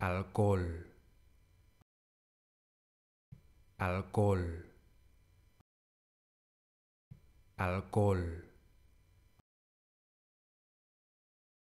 alcohol, alcohol, alcohol.